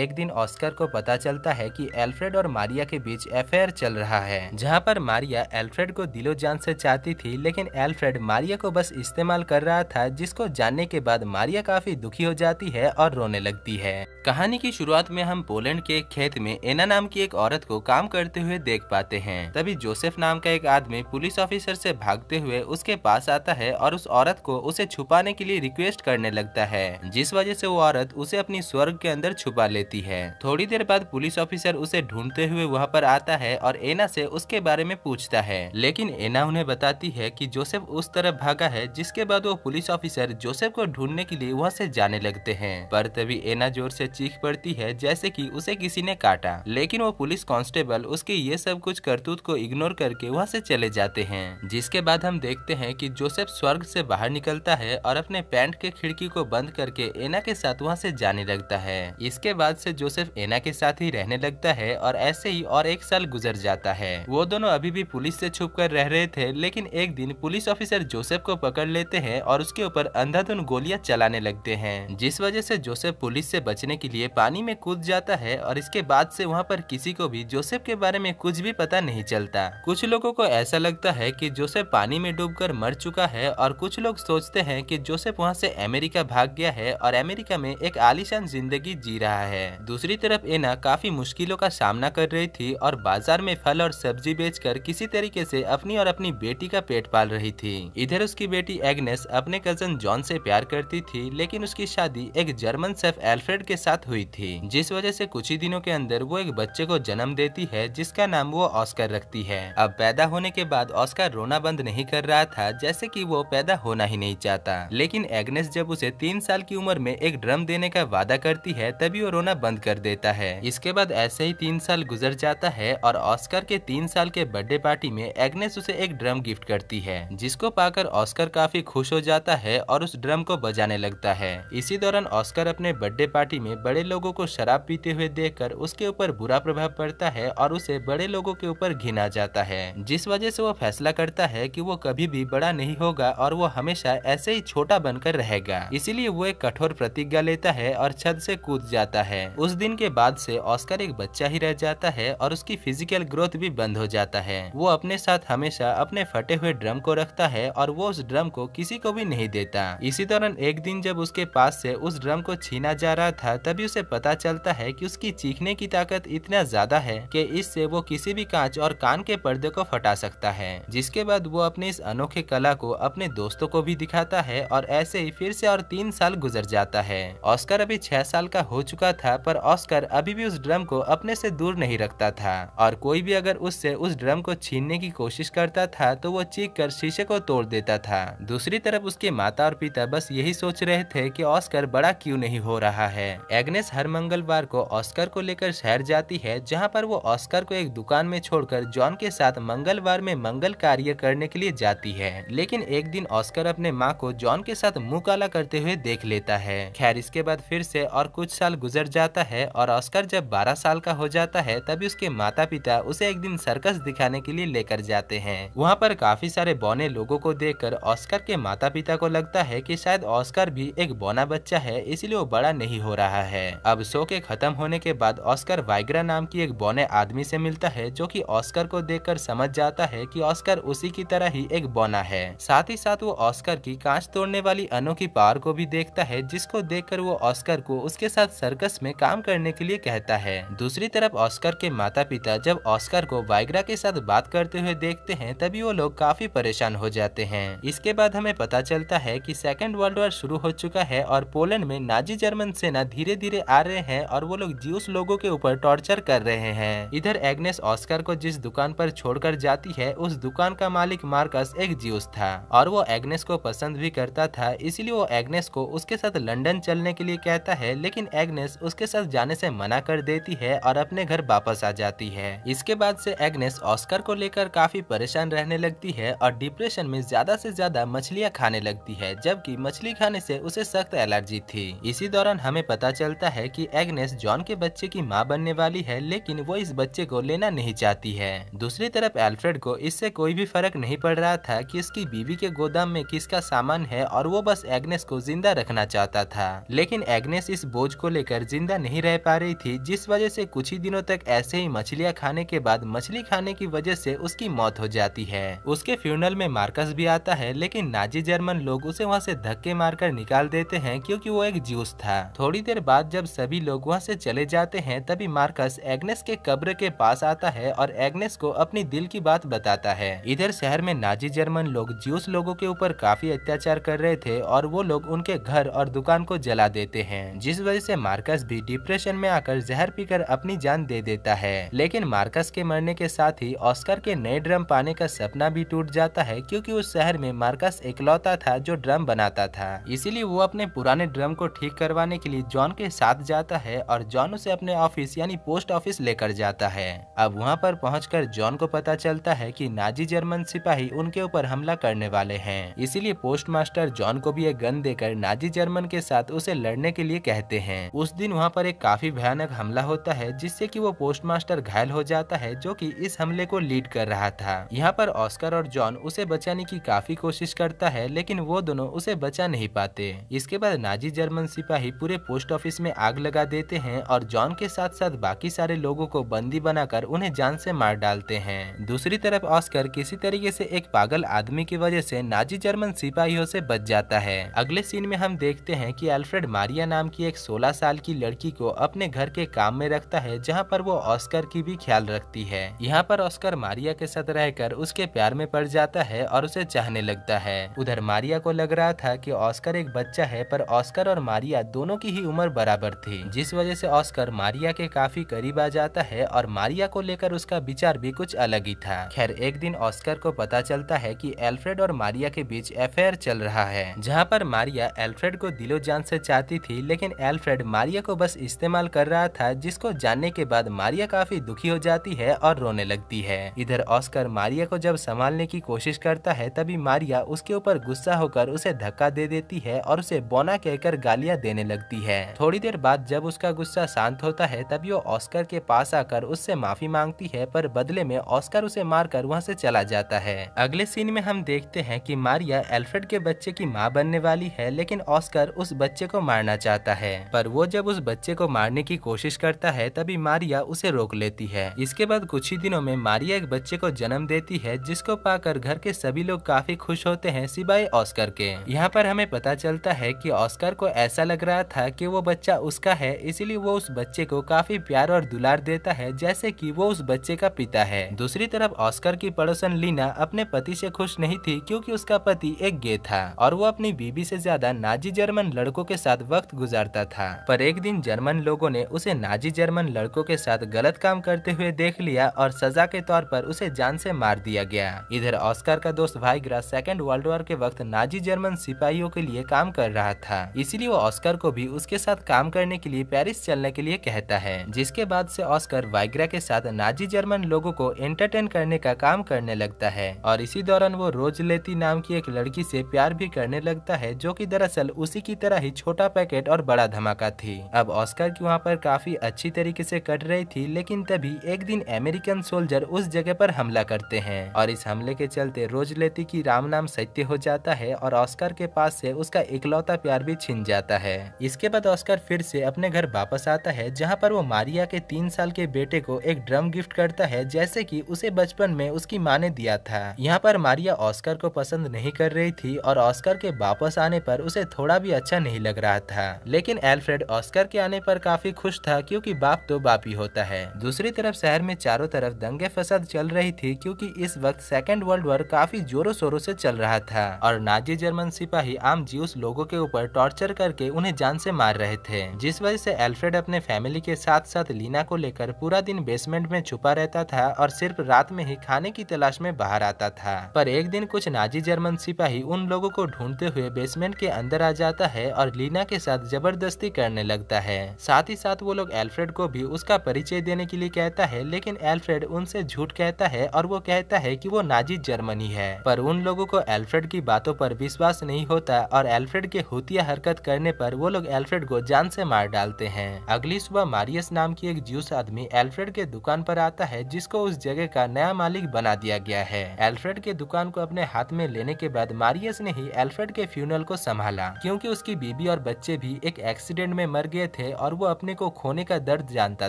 एक दिन ऑस्कर को पता चलता है कि एल्फ्रेड और मारिया के बीच अफेयर चल रहा है जहां पर मारिया एल्फ्रेड को दिलो जान से चाहती थी लेकिन एल्फ्रेड मारिया को बस इस्तेमाल कर रहा था जिसको जानने के बाद मारिया काफी दुखी हो जाती है और रोने लगती है कहानी की शुरुआत में हम पोलैंड के खेत में एना नाम की एक औरत को काम करते हुए देख पाते हैं तभी जोसेफ नाम का एक आदमी पुलिस ऑफिसर से भागते हुए उसके पास आता है और उस औरत को उसे छुपाने के लिए रिक्वेस्ट करने लगता है जिस वजह से वो औरत उसे अपनी स्वर्ग के अंदर छुपा ले लेती है थोड़ी देर बाद पुलिस ऑफिसर उसे ढूंढते हुए वहाँ पर आता है और एना से उसके बारे में पूछता है लेकिन एना उन्हें बताती है कि जोसेफ उस तरफ भागा है जिसके बाद वो पुलिस ऑफिसर जोसेफ को ढूंढने के लिए वहाँ से जाने लगते हैं पर तभी एना जोर से चीख पड़ती है जैसे कि उसे किसी ने काटा लेकिन वो पुलिस कांस्टेबल उसके ये सब कुछ करतूत को इग्नोर करके वहाँ से चले जाते हैं जिसके बाद हम देखते हैं कि जोसेफ स्वर्ग से बाहर निकलता है और अपने पैंट के खिड़की को बंद करके एना के साथ वहाँ से जाने लगता है इसके बाद बाद से जोसेफ एना के साथ ही रहने लगता है और ऐसे ही और एक साल गुजर जाता है वो दोनों अभी भी पुलिस से छुप कर रह रहे थे लेकिन एक दिन पुलिस ऑफिसर जोसेफ को पकड़ लेते हैं और उसके ऊपर अंधाधुन गोलियां चलाने लगते हैं जिस वजह से जोसेफ पुलिस से बचने के लिए पानी में कूद जाता है और इसके बाद से वहाँ पर किसी को भी जोसेफ के बारे में कुछ भी पता नहीं चलता कुछ लोगों को ऐसा लगता है कि जोसेफ पानी में कर मर चुका है और कुछ लोग सोचते हैं कि जोसेफ वहाँ से अमेरिका भाग गया है और अमेरिका में एक आलिशान जिंदगी जी रहा है है दूसरी तरफ एना काफी मुश्किलों का सामना कर रही थी और बाजार में फल और सब्जी बेचकर किसी तरीके से अपनी और अपनी बेटी का पेट पाल रही थी इधर उसकी बेटी एग्नेस अपने कजन जॉन से प्यार करती थी लेकिन उसकी शादी एक जर्मन सेफ एल्फ्रेड के साथ हुई थी जिस वजह से कुछ ही दिनों के अंदर वो एक बच्चे को जन्म देती है जिसका नाम वो ऑस्कर रखती है अब पैदा होने के बाद ऑस्कर रोना बंद नहीं कर रहा था जैसे कि वो पैदा होना ही नहीं चाहता लेकिन एग्नेस जब उसे तीन साल की उम्र में एक ड्रम देने का वादा करती है तभी वो रोना करना बंद कर देता है इसके बाद ऐसे ही तीन साल गुजर जाता है और ऑस्कर के तीन साल के बर्थडे पार्टी में एग्नेस उसे एक ड्रम गिफ्ट करती है जिसको पाकर ऑस्कर काफी खुश हो जाता है और उस ड्रम को बजाने लगता है इसी दौरान ऑस्कर अपने बर्थडे पार्टी में बड़े लोगों को शराब पीते हुए देख उसके ऊपर बुरा प्रभाव पड़ता है और उसे बड़े लोगों के ऊपर घिन आ जाता है जिस वजह से वो फैसला करता है की वो कभी भी बड़ा नहीं होगा और वो हमेशा ऐसे ही छोटा बनकर रहेगा इसीलिए वो एक कठोर प्रतिज्ञा लेता है और छत से कूद जाता है है उस दिन के बाद से ऑस्कर एक बच्चा ही रह जाता है और उसकी फिजिकल ग्रोथ भी बंद हो जाता है वो अपने साथ हमेशा अपने फटे हुए ड्रम को रखता है और वो उस ड्रम को किसी को भी नहीं देता इसी दौरान एक दिन जब उसके पास से उस ड्रम को छीना जा रहा था तभी उसे पता चलता है की उसकी चीखने की ताकत इतना ज्यादा है की इससे वो किसी भी कांच और कान के पर्दे को फटा सकता है जिसके बाद वो अपने इस अनोखे कला को अपने दोस्तों को भी दिखाता है और ऐसे ही फिर से और तीन साल गुजर जाता है ऑस्कर अभी छह साल का हो चुका था था पर ऑस्कर अभी भी उस ड्रम को अपने से दूर नहीं रखता था और कोई भी अगर उससे उस ड्रम को छीनने की कोशिश करता था तो वो चीख कर शीशे को तोड़ देता था दूसरी तरफ उसके माता और पिता बस यही सोच रहे थे कि ऑस्कर बड़ा क्यों नहीं हो रहा है एग्नेस हर मंगलवार को ऑस्कर को लेकर शहर जाती है जहाँ पर वो ऑस्कर को एक दुकान में छोड़कर जॉन के साथ मंगलवार में मंगल कार्य करने के लिए जाती है लेकिन एक दिन ऑस्कर अपने माँ को जॉन के साथ मुंह काला करते हुए देख लेता है खैर इसके बाद फिर से और कुछ साल गुजर जाता है और ऑस्कर जब 12 साल का हो जाता है तभी उसके माता पिता उसे एक दिन सर्कस दिखाने के लिए लेकर जाते हैं वहाँ पर काफी सारे बौने लोगों को देखकर ऑस्कर के माता पिता को लगता है कि शायद ऑस्कर भी एक बौना बच्चा है इसलिए वो बड़ा नहीं हो रहा है अब शो के खत्म होने के बाद ऑस्कर वाइग्रा नाम की एक बौने आदमी से मिलता है जो कि ऑस्कर को देखकर समझ जाता है कि ऑस्कर उसी की तरह ही एक बौना है साथ ही साथ वो ऑस्कर की कांच तोड़ने वाली अनोखी पार को भी देखता है जिसको देखकर वो ऑस्कर को उसके साथ सर्कस में काम करने के लिए कहता है दूसरी तरफ ऑस्कर के माता पिता जब ऑस्कर को वाइग्रा के साथ बात करते हुए देखते हैं तभी वो लोग काफी परेशान हो जाते हैं इसके बाद हमें पता चलता है कि सेकेंड वर्ल्ड वॉर शुरू हो चुका है और पोलैंड में नाजी जर्मन सेना धीरे धीरे आ रहे हैं और वो लोग ज्यूस लोगों के ऊपर टॉर्चर कर रहे हैं इधर एग्नेस ऑस्कर को जिस दुकान पर छोड़कर जाती है उस दुकान का मालिक मार्कस एक ज्यूस था और वो एग्नेस को पसंद भी करता था इसलिए वो एग्नेस को उसके साथ लंदन चलने के लिए कहता है लेकिन एग्नेस उस उसके साथ जाने से मना कर देती है और अपने घर वापस आ जाती है इसके बाद से एग्नेस ऑस्कर को लेकर काफी परेशान रहने लगती है और डिप्रेशन में ज्यादा से ज्यादा मछलियाँ खाने लगती है जबकि मछली खाने से उसे सख्त एलर्जी थी इसी दौरान हमें पता चलता है की एग्नेस जॉन के बच्चे की माँ बनने वाली है लेकिन वो इस बच्चे को लेना नहीं चाहती है दूसरी तरफ एल्फ्रेड को इससे कोई भी फर्क नहीं पड़ रहा था की इसकी बीवी के गोदाम में किसका सामान है और वो बस एग्नेस को जिंदा रखना चाहता था लेकिन एग्नेस इस बोझ को लेकर जिंदा नहीं रह पा रही थी जिस वजह से कुछ ही दिनों तक ऐसे ही मछलियाँ खाने के बाद मछली खाने की वजह से उसकी मौत हो जाती है उसके फ्यूनल में मार्कस भी आता है लेकिन नाजी जर्मन लोग उसे वहाँ से धक्के मारकर निकाल देते हैं क्योंकि वो एक जूस था थोड़ी देर बाद जब सभी लोग वहाँ से चले जाते हैं तभी मार्कस एग्नेस के कब्र के पास आता है और एग्नेस को अपनी दिल की बात बताता है इधर शहर में नाजी जर्मन लोग जूस लोगों के ऊपर काफी अत्याचार कर रहे थे और वो लोग उनके घर और दुकान को जला देते हैं जिस वजह से मार्कस भी डिप्रेशन में आकर जहर पीकर अपनी जान दे देता है लेकिन मार्कस के मरने के साथ ही ऑस्कर के नए ड्रम पाने का सपना भी टूट जाता है क्योंकि उस शहर में मार्कस इकलौता था जो ड्रम बनाता था इसीलिए वो अपने पुराने ड्रम को ठीक करवाने के लिए जॉन के साथ जाता है और जॉन उसे अपने ऑफिस यानी पोस्ट ऑफिस लेकर जाता है अब वहाँ पर पहुँच जॉन को पता चलता है कि नाजी जर्मन सिपाही उनके ऊपर हमला करने वाले हैं इसीलिए पोस्ट मास्टर जॉन को भी एक गन देकर नाजी जर्मन के साथ उसे लड़ने के लिए कहते हैं उस दिन वहाँ पर एक काफी भयानक हमला होता है जिससे कि वो पोस्टमास्टर घायल हो जाता है जो कि इस हमले को लीड कर रहा था यहाँ पर ऑस्कर और जॉन उसे बचाने की काफी कोशिश करता है लेकिन वो दोनों उसे बचा नहीं पाते इसके बाद नाजी जर्मन सिपाही पूरे पोस्ट ऑफिस में आग लगा देते हैं और जॉन के साथ साथ बाकी सारे लोगों को बंदी बनाकर उन्हें जान से मार डालते हैं दूसरी तरफ ऑस्कर किसी तरीके से एक पागल आदमी की वजह से नाजी जर्मन सिपाहियों से बच जाता है अगले सीन में हम देखते हैं कि अल्फ्रेड मारिया नाम की एक 16 साल की लड़की लड़की को अपने घर के काम में रखता है जहाँ पर वो ऑस्कर की भी ख्याल रखती है यहाँ पर ऑस्कर मारिया के साथ रहकर उसके प्यार में पड़ जाता है और उसे चाहने लगता है उधर मारिया को लग रहा था कि ऑस्कर एक बच्चा है पर ऑस्कर और मारिया दोनों की ही उम्र बराबर थी जिस वजह से ऑस्कर मारिया के काफी करीब आ जाता है और मारिया को लेकर उसका विचार भी कुछ अलग ही था खैर एक दिन ऑस्कर को पता चलता है कि एल्फ्रेड और मारिया के बीच अफेयर चल रहा है जहाँ पर मारिया एल्फ्रेड को दिलो जान से चाहती थी लेकिन एल्फ्रेड मारिया को को बस इस्तेमाल कर रहा था जिसको जानने के बाद मारिया काफी दुखी हो जाती है और रोने लगती है इधर ऑस्कर मारिया को जब संभालने की कोशिश करता है तभी मारिया उसके ऊपर गुस्सा होकर उसे धक्का दे देती है और उसे बोना कहकर गालियां देने लगती है थोड़ी देर बाद जब उसका गुस्सा शांत होता है तभी वो ऑस्कर के पास आकर उससे माफी मांगती है पर बदले में ऑस्कर उसे मारकर वहाँ से चला जाता है अगले सीन में हम देखते हैं कि मारिया एल्फ्रेड के बच्चे की माँ बनने वाली है लेकिन ऑस्कर उस बच्चे को मारना चाहता है पर वो जब उस बच्चे को मारने की कोशिश करता है तभी मारिया उसे रोक लेती है इसके बाद कुछ ही दिनों में मारिया एक बच्चे को जन्म देती है जिसको पाकर घर के सभी लोग काफी खुश होते हैं सिवाय ऑस्कर के यहाँ पर हमें पता चलता है कि ऑस्कर को ऐसा लग रहा था कि वो बच्चा उसका है इसलिए वो उस बच्चे को काफी प्यार और दुलार देता है जैसे कि वो उस बच्चे का पिता है दूसरी तरफ ऑस्कर की पड़ोसन लीना अपने पति से खुश नहीं थी क्योंकि उसका पति एक गे था और वो अपनी बीबी से ज्यादा नाजी जर्मन लड़कों के साथ वक्त गुजारता था पर एक दिन लेकिन जर्मन लोगों ने उसे नाजी जर्मन लड़कों के साथ गलत काम करते हुए देख लिया और सजा के तौर पर उसे जान से मार दिया गया इधर ऑस्कर का दोस्त वाइग्रा सेकेंड वर्ल्ड वॉर के वक्त नाजी जर्मन सिपाहियों के लिए काम कर रहा था इसलिए वो ऑस्कर को भी उसके साथ काम करने के लिए पेरिस चलने के लिए कहता है जिसके बाद से ऑस्कर वाइग्रा के साथ नाजी जर्मन लोगों को एंटरटेन करने का काम करने लगता है और इसी दौरान वो रोज लेती नाम की एक लड़की से प्यार भी करने लगता है जो कि दरअसल उसी की तरह ही छोटा पैकेट और बड़ा धमाका थी अब ऑस्कर की वहाँ पर काफ़ी अच्छी तरीके से कट रही थी लेकिन तभी एक दिन अमेरिकन सोल्जर उस जगह पर हमला करते हैं और इस हमले के चलते रोज लेती की राम नाम सत्य हो जाता है और ऑस्कर के पास से उसका इकलौता प्यार भी छिन जाता है इसके बाद ऑस्कर फिर से अपने घर वापस आता है जहाँ पर वो मारिया के तीन साल के बेटे को एक ड्रम गिफ्ट करता है जैसे की उसे बचपन में उसकी माँ ने दिया था यहाँ पर मारिया ऑस्कर को पसंद नहीं कर रही थी और ऑस्कर के वापस आने पर उसे थोड़ा भी अच्छा नहीं लग रहा था लेकिन एल्फ्रेड ऑस्कर के आने पर काफी खुश था क्योंकि बाप तो बाप ही होता है दूसरी तरफ शहर में चारों तरफ दंगे फसाद चल रही थी क्योंकि इस वक्त सेकेंड वर्ल्ड वॉर काफी जोरों शोरों से चल रहा था और नाजी जर्मन सिपाही आम जीव लोगों के ऊपर टॉर्चर करके उन्हें जान से मार रहे थे जिस वजह से एल्फ्रेड अपने फैमिली के साथ साथ लीना को लेकर पूरा दिन बेसमेंट में छुपा रहता था और सिर्फ रात में ही खाने की तलाश में बाहर आता था पर एक दिन कुछ नाजी जर्मन सिपाही उन लोगों को ढूंढते हुए बेसमेंट के अंदर आ जाता है और लीना के साथ जबरदस्ती करने लगता है साथ ही साथ वो लोग एल्फ्रेड को भी उसका परिचय देने के लिए कहता है लेकिन एल्फ्रेड उनसे झूठ कहता है और वो कहता है कि वो नाजी जर्मनी है पर उन लोगों को एल्फ्रेड की बातों पर विश्वास नहीं होता और एल्फ्रेड के होतिया हरकत करने पर वो लोग एल्फ्रेड को जान से मार डालते हैं अगली सुबह मारियस नाम की एक जूस आदमी एल्फ्रेड के दुकान पर आता है जिसको उस जगह का नया मालिक बना दिया गया है एल्फ्रेड के दुकान को अपने हाथ में लेने के बाद मारियस ने ही एल्फ्रेड के फ्यूनल को संभाला क्योंकि उसकी बीबी और बच्चे भी एक एक्सीडेंट में मर गए थे और वो अपने को खोने का दर्द जानता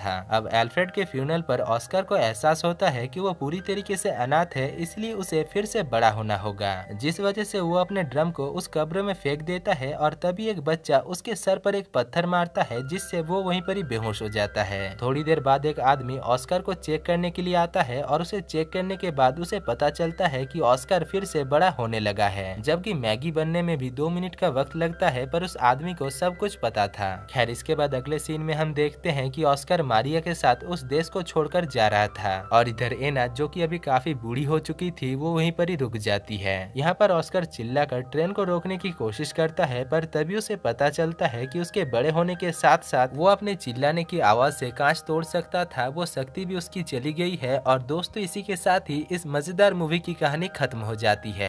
था अब एल्फ्रेड के फ्यूनल पर ऑस्कर को एहसास होता है कि वो पूरी तरीके से अनाथ है इसलिए उसे फिर से बड़ा होना होगा जिस वजह से वो अपने ड्रम को उस कब्र में फेंक देता है और तभी एक बच्चा उसके सर पर एक पत्थर मारता है जिससे वो वही पर ही बेहोश हो जाता है थोड़ी देर बाद एक आदमी ऑस्कर को चेक करने के लिए आता है और उसे चेक करने के बाद उसे पता चलता है की ऑस्कर फिर से बड़ा होने लगा है जबकि मैगी बनने में भी दो मिनट का वक्त लगता है पर उस आदमी को सब कुछ पता था खैर इस इसके बाद अगले सीन में हम देखते हैं कि ऑस्कर मारिया के साथ उस देश को छोड़कर जा रहा था और इधर एना जो कि अभी काफी बूढ़ी हो चुकी थी वो वहीं पर ही रुक जाती है यहाँ पर ऑस्कर चिल्ला कर ट्रेन को रोकने की कोशिश करता है पर तभी उसे पता चलता है की उसके बड़े होने के साथ साथ वो अपने चिल्लाने की आवाज ऐसी कांच तोड़ सकता था वो शक्ति भी उसकी चली गई है और दोस्तों इसी के साथ ही इस मजेदार मूवी की कहानी खत्म हो जाती है